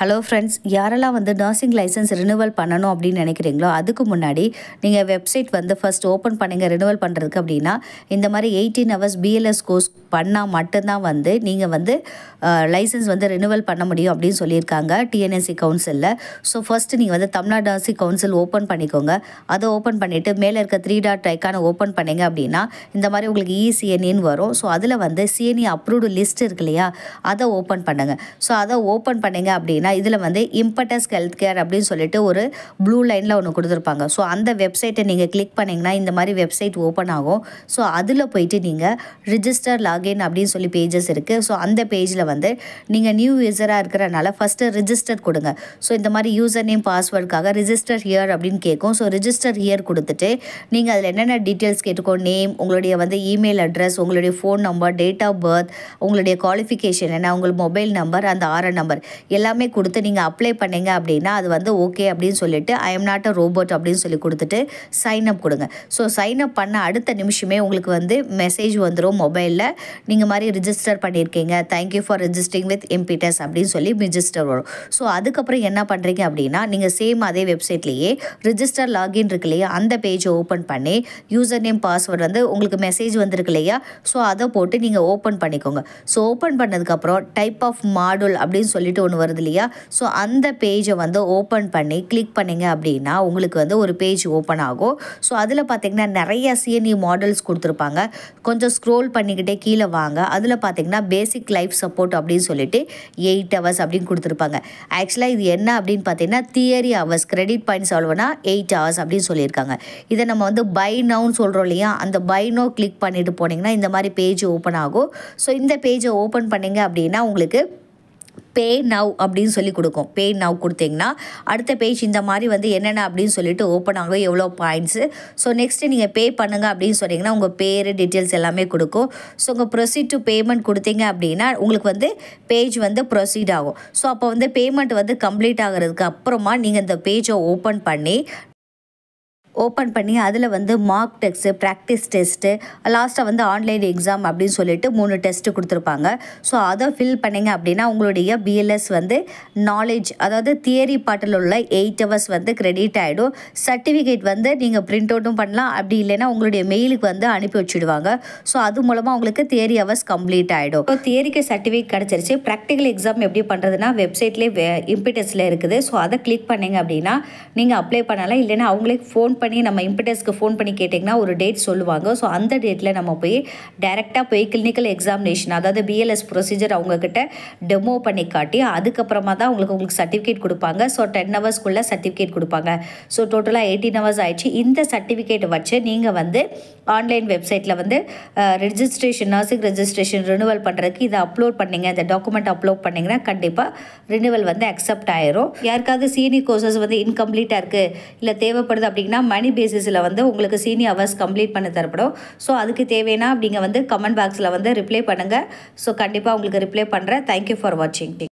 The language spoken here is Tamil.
ஹலோ ஃப்ரெண்ட்ஸ் யாரெல்லாம் வந்து நர்சிங் லைசன்ஸ் ரினுவல் பண்ணணும் அப்படின்னு நினைக்கிறீங்களோ அதுக்கு முன்னாடி நீங்கள் வெப்சைட் வந்து ஃபஸ்ட் ஓப்பன் பண்ணுங்க ரினுவல் பண்ணுறதுக்கு அப்படின்னா இந்த மாதிரி எயிட்டீன் ஹவர்ஸ் பிஎல்எஸ் கோர்ஸ் பண்ணால் மட்டும்தான் வந்து நீங்கள் வந்து லைசன்ஸ் வந்து ரினுவல் பண்ண முடியும் அப்படின்னு சொல்லியிருக்காங்க டிஎன்எஸ்சி கவுன்சிலில் ஸோ ஃபஸ்ட்டு நீங்கள் வந்து தமிழ்நாடு நர்சிங் கவுன்சில் ஓப்பன் பண்ணிக்கோங்க அதை ஓப்பன் பண்ணிவிட்டு மேலே இருக்க த்ரீ டாட் ஐக்கான ஓப்பன் பண்ணிங்க அப்படின்னா இந்த மாதிரி உங்களுக்கு இசிஎன்இன்னு e e வரும் ஸோ அதில் வந்து சிஎன்இ அப்ரூவ்டு லிஸ்ட் இருக்கு இல்லையா அதை ஓப்பன் பண்ணுங்கள் ஸோ அதை ஓப்பன் பண்ணிங்க அப்படின்னா பார்த்தீங்கன்னா இதில் வந்து இம்பட்டஸ் ஹெல்த் கேர் அப்படின்னு சொல்லிட்டு ஒரு ப்ளூ லைனில் ஒன்று கொடுத்துருப்பாங்க ஸோ அந்த வெப்சைட்டை நீங்கள் கிளிக் பண்ணிங்கன்னா இந்த மாதிரி வெப்சைட் ஓப்பன் ஆகும் ஸோ அதில் போயிட்டு நீங்கள் ரிஜிஸ்டர் லாகின் அப்படின்னு சொல்லி பேஜஸ் இருக்குது ஸோ அந்த பேஜில் வந்து நீங்கள் நியூ யூஸராக இருக்கிறனால ஃபஸ்ட்டு ரிஜிஸ்டர் கொடுங்க ஸோ இந்த மாதிரி யூசர் நேம் பாஸ்வேர்டுக்காக ரிஜிஸ்டர் ஹியர் அப்படின்னு கேட்கும் ஸோ ரிஜிஸ்டர் ஹியர் கொடுத்துட்டு நீங்கள் அதில் என்னென்ன டீட்டெயில்ஸ் கேட்டுக்கோ நேம் உங்களுடைய வந்து இமெயில் அட்ரஸ் உங்களுடைய phone number date of birth உங்களுடைய குவாலிஃபிகேஷன் என்ன உங்கள் மொபைல் நம்பர் அந்த ஆர்என் நம்பர் எல்லாமே கொடுத்து நீங்கள் அப்ளை பண்ணீங்க அப்படின்னா அது வந்து ஓகே அப்படின்னு சொல்லிட்டு I am not a robot அப்படின்னு சொல்லி கொடுத்துட்டு சைன் அப் கொடுங்க ஸோ சைன் அப் பண்ண அடுத்த நிமிஷமே உங்களுக்கு வந்து மெசேஜ் வந்துடும் மொபைலில் நீங்கள் மாதிரி ரிஜிஸ்டர் பண்ணியிருக்கீங்க thank you for registering with Embitus அப்படின்னு சொல்லி ரிஜிஸ்டர் வரும் ஸோ அதுக்கப்புறம் என்ன பண்ணுறீங்க அப்படின்னா நீங்கள் சேம் அதே வெப்சைட்லேயே ரிஜிஸ்டர் லாகின் இருக்கு இல்லையா அந்த பேஜை ஓப்பன் பண்ணி யூசர் நேம் பாஸ்வேர்டு வந்து உங்களுக்கு மெசேஜ் வந்திருக்கு இல்லையா ஸோ அதை போட்டு நீங்கள் ஓப்பன் பண்ணிக்கோங்க ஸோ ஓப்பன் பண்ணதுக்கப்புறம் டைப் ஆஃப் மாடுல் அப்படின்னு சொல்லிட்டு ஒன்று வருது இல்லையா ஸோ அந்த பேஜை வந்து ஓப்பன் பண்ணி கிளிக் பண்ணிங்க அப்படின்னா உங்களுக்கு வந்து ஒரு பேஜ் ஓப்பன் ஆகும் ஸோ அதில் பார்த்திங்கன்னா நிறைய சிஎன்இ மாடல்ஸ் e கொடுத்துருப்பாங்க கொஞ்சம் ஸ்க்ரோல் பண்ணிக்கிட்டே கீழே வாங்க அதில் பார்த்திங்கன்னா பேசிக் லைஃப் சப்போர்ட் அப்படின்னு சொல்லிட்டு எயிட் ஹவர்ஸ் அப்படின்னு கொடுத்துருப்பாங்க ஆக்சுவலாக இது என்ன அப்படின்னு பார்த்தீங்கன்னா தியரி ஹவர்ஸ் கிரெடிட் பாயிண்ட்ஸ் எவ்வளோனா எயிட் ஹவர்ஸ் அப்படின்னு சொல்லியிருக்காங்க இதை நம்ம வந்து பை நவுன்னு சொல்கிறோம் இல்லையா அந்த பை நோ கிளிக் பண்ணிட்டு போனீங்கன்னா இந்த மாதிரி பேஜ் ஓப்பன் ஆகும் ஸோ இந்த பேஜை ஓப்பன் பண்ணிங்க அப்படின்னா உங்களுக்கு பே நவ் அப்படின்னு சொல்லி கொடுக்கும் பே நவ் கொடுத்தீங்கன்னா அடுத்த பேஜ் இந்த மாதிரி வந்து என்னென்ன அப்படின்னு சொல்லிட்டு ஓப்பன் ஆகும் எவ்வளோ பாயிண்ட்ஸு ஸோ நெக்ஸ்ட்டு நீங்கள் பே பண்ணுங்கள் அப்படின்னு சொன்னீங்கன்னா உங்கள் பேர் டீட்டெயில்ஸ் எல்லாமே கொடுக்கும் ஸோ உங்கள் ப்ரொசீட் டு பேமெண்ட் கொடுத்தீங்க அப்படின்னா உங்களுக்கு வந்து பேஜ் வந்து ப்ரொசீட் ஆகும் ஸோ அப்போ வந்து பேமெண்ட் வந்து கம்ப்ளீட் ஆகிறதுக்கு அப்புறமா நீங்கள் இந்த பேஜை ஓப்பன் பண்ணி ஓப்பன் பண்ணி அதில் வந்து மார்க் டெஸ்ட்டு ப்ராக்டிஸ் டெஸ்ட்டு லாஸ்ட்டாக வந்து ஆன்லைன் எக்ஸாம் அப்படின்னு சொல்லிட்டு மூணு டெஸ்ட்டு கொடுத்துருப்பாங்க ஸோ அதை ஃபில் பண்ணிங்க அப்படின்னா உங்களுடைய பிஎல்எஸ் வந்து நாலேஜ் அதாவது தியரி பாட்டில் உள்ள எயிட் ஹவர்ஸ் வந்து கிரெடிட் ஆகிடும் சர்டிஃபிகேட் வந்து நீங்கள் பிரிண்ட் அவுட்டும் பண்ணலாம் அப்படி இல்லைன்னா உங்களுடைய மெயிலுக்கு வந்து அனுப்பி வச்சுடுவாங்க ஸோ அது மூலமாக உங்களுக்கு தியரி ஹவர்ஸ் கம்ப்ளீட் ஆகிடும் ஸோ தியரிக்கு சர்டிஃபிகேட் கிடச்சிருச்சு ப்ராக்டிக்கல் எக்ஸாம் எப்படி பண்ணுறதுனா வெப்சைட்லேயே இம்பிடஸில் இருக்குது ஸோ அதை கிளிக் பண்ணிங்க அப்படின்னா நீங்கள் அப்ளை பண்ணலாம் இல்லைன்னா அவங்களே ஃபோன் பண்ணி பண்ணி நம்ம இம்பிட்டர்ஸ்க்கு ஃபோன் பண்ணி கேட்டிங்கன்னா ஒரு டேட் சொல்லுவாங்க ஸோ அந்த டேட்டில் நம்ம போய் டைரெக்டாக போய் கிளினிக்கல் எக்ஸாமினேஷன் அதாவது பிஎல்எஸ் ப்ரொசீஜர் அவங்கக்கிட்ட டெமோ பண்ணி காட்டி அதுக்கப்புறமா தான் உங்களுக்கு உங்களுக்கு சர்டிஃபிகேட் கொடுப்பாங்க ஸோ டென் ஹவர்ஸ்க்குள்ளே சர்டிஃபிகேட் கொடுப்பாங்க ஸோ டோட்டலாக எயிட்டீன் ஹவர்ஸ் ஆயிடுச்சு இந்த சர்டிஃபிகேட் வச்சு நீங்கள் வந்து ஆன்லைன் வெப்சைட்டில் வந்து ரிஜிஸ்ட்ரேஷன் நர்சிங் ரெஜிஸ்ட்ரேஷன் ரினுவல் பண்ணுறதுக்கு இதை அப்லோட் பண்ணிங்க இந்த டாக்குமெண்ட் அப்லோட் பண்ணிங்கன்னா கண்டிப்பாக ரினுவல் வந்து அக்செப்ட் ஆயிரும் யாருக்காவது சீனி கோர்சஸ் வந்து இன்கம்ப்ளீட்டாக இருக்குது இல்லை தேவைப்படுது அப்படின்னா மணி பேசிஸில் வந்து உங்களுக்கு சீனியர் ஹவர்ஸ் கம்ப்ளீட் பண்ணி தரப்படும் ஸோ அதுக்கு தேவைன்னா அப்படிங்க வந்து கமெண்ட் பாக்ஸில் வந்து ரிப்ளை பண்ணுங்கள் ஸோ கண்டிப்பாக உங்களுக்கு ரிப்ளை பண்ணுறேன் தேங்க்யூ ஃபார் வாட்சிங்